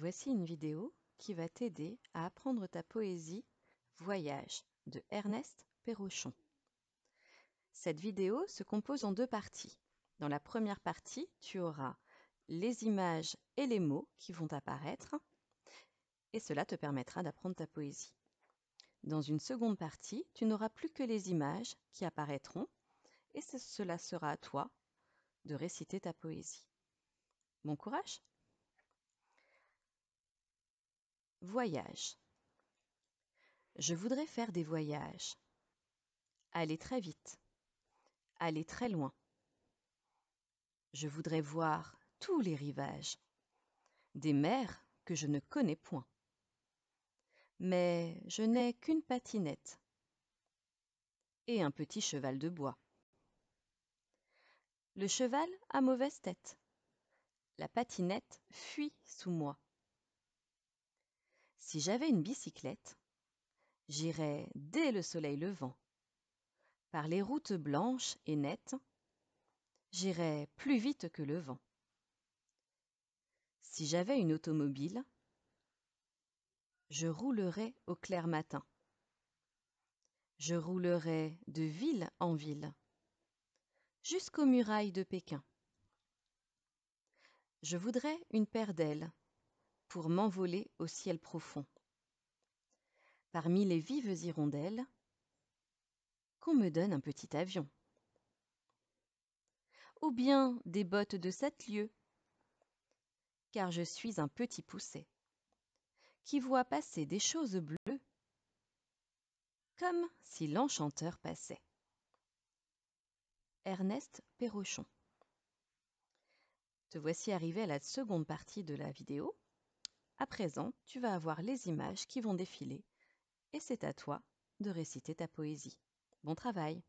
Voici une vidéo qui va t'aider à apprendre ta poésie Voyage de Ernest Perrochon. Cette vidéo se compose en deux parties. Dans la première partie, tu auras les images et les mots qui vont apparaître et cela te permettra d'apprendre ta poésie. Dans une seconde partie, tu n'auras plus que les images qui apparaîtront et cela sera à toi de réciter ta poésie. Bon courage Voyage. Je voudrais faire des voyages. Aller très vite. Aller très loin. Je voudrais voir tous les rivages. Des mers que je ne connais point. Mais je n'ai qu'une patinette. Et un petit cheval de bois. Le cheval a mauvaise tête. La patinette fuit sous moi si j'avais une bicyclette j'irais dès le soleil levant par les routes blanches et nettes j'irais plus vite que le vent si j'avais une automobile je roulerais au clair matin je roulerais de ville en ville jusqu'aux murailles de pékin je voudrais une paire d'ailes pour m'envoler au ciel profond. Parmi les vives hirondelles, qu'on me donne un petit avion. Ou bien des bottes de sept lieues, car je suis un petit poussé, qui voit passer des choses bleues, comme si l'enchanteur passait. Ernest Perrochon. Te voici arrivé à la seconde partie de la vidéo. À présent, tu vas avoir les images qui vont défiler, et c'est à toi de réciter ta poésie. Bon travail